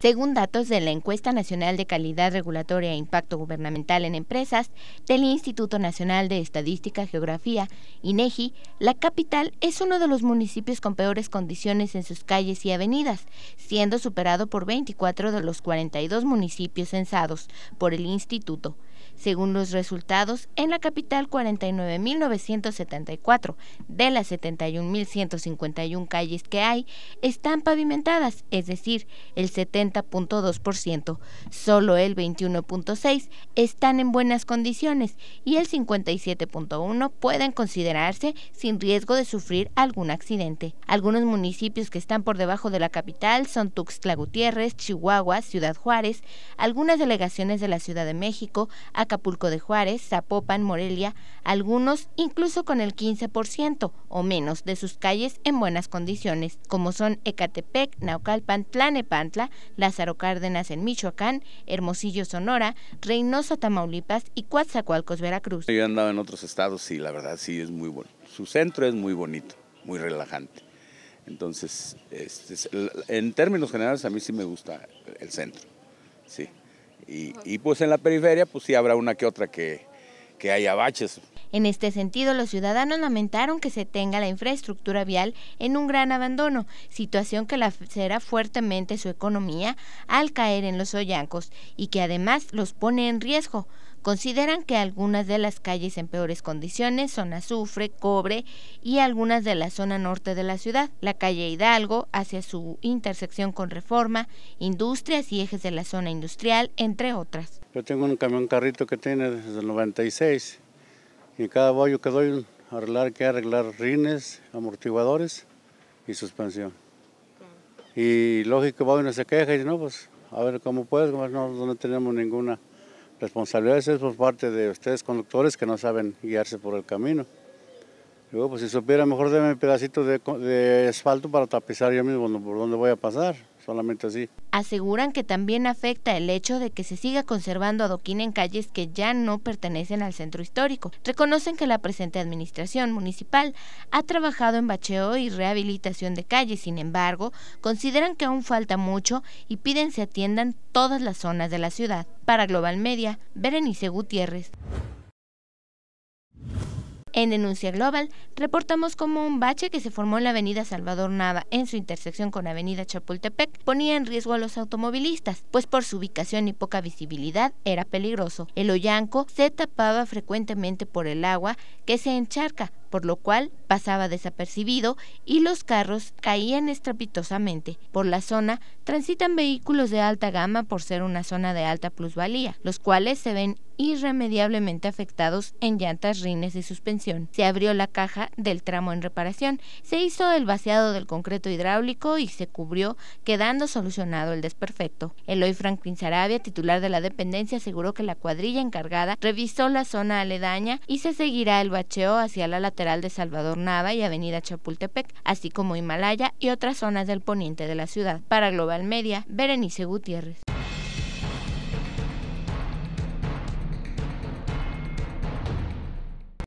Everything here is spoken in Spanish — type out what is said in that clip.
Según datos de la Encuesta Nacional de Calidad Regulatoria e Impacto Gubernamental en Empresas del Instituto Nacional de Estadística, Geografía, INEGI, la capital es uno de los municipios con peores condiciones en sus calles y avenidas, siendo superado por 24 de los 42 municipios censados por el instituto. Según los resultados, en la capital 49.974 de las 71.151 calles que hay están pavimentadas, es decir, el 70.2%. Solo el 21.6 están en buenas condiciones y el 57.1 pueden considerarse sin riesgo de sufrir algún accidente. Algunos municipios que están por debajo de la capital son Tuxtla Gutiérrez, Chihuahua, Ciudad Juárez, algunas delegaciones de la Ciudad de México, Acapulco de Juárez, Zapopan, Morelia, algunos incluso con el 15% o menos de sus calles en buenas condiciones, como son Ecatepec, Naucalpan, Tlanepantla, Lázaro Cárdenas en Michoacán, Hermosillo, Sonora, Reynosa, Tamaulipas y Coatzacoalcos, Veracruz. Yo he andado en otros estados y la verdad sí es muy bueno. Su centro es muy bonito, muy relajante. Entonces, este, en términos generales, a mí sí me gusta el centro. Sí. Y, pues en la periferia pues sí habrá una que otra que, que haya baches. En este sentido, los ciudadanos lamentaron que se tenga la infraestructura vial en un gran abandono, situación que será fuertemente su economía al caer en los hoyancos y que además los pone en riesgo. Consideran que algunas de las calles en peores condiciones son azufre, cobre y algunas de la zona norte de la ciudad, la calle Hidalgo hacia su intersección con Reforma, industrias y ejes de la zona industrial, entre otras. Yo tengo un camión carrito que tiene desde el 96 y cada bollo que doy, arreglar que arreglar rines, amortiguadores y suspensión. Y lógico, va no se queja y dice, no, pues a ver cómo puedes, no, tenemos ninguna responsabilidad, eso es por parte de ustedes conductores que no saben guiarse por el camino. Luego, pues si supiera, mejor déme un pedacito de, de asfalto para tapizar yo mismo por dónde voy a pasar solamente así. Aseguran que también afecta el hecho de que se siga conservando adoquín en calles que ya no pertenecen al centro histórico. Reconocen que la presente administración municipal ha trabajado en bacheo y rehabilitación de calles, sin embargo, consideran que aún falta mucho y piden se atiendan todas las zonas de la ciudad. Para Global Media, Berenice Gutiérrez. En Denuncia Global reportamos cómo un bache que se formó en la avenida Salvador Nava en su intersección con avenida Chapultepec ponía en riesgo a los automovilistas, pues por su ubicación y poca visibilidad era peligroso. El hoyanco se tapaba frecuentemente por el agua que se encharca, por lo cual pasaba desapercibido y los carros caían estrepitosamente. Por la zona transitan vehículos de alta gama por ser una zona de alta plusvalía, los cuales se ven irremediablemente afectados en llantas, rines y suspensión. Se abrió la caja del tramo en reparación, se hizo el vaciado del concreto hidráulico y se cubrió, quedando solucionado el desperfecto. Eloy Franklin Sarabia, titular de la dependencia, aseguró que la cuadrilla encargada revisó la zona aledaña y se seguirá el bacheo hacia la lateral de Salvador Nava y Avenida Chapultepec, así como Himalaya y otras zonas del poniente de la ciudad. Para Global Media, Berenice Gutiérrez.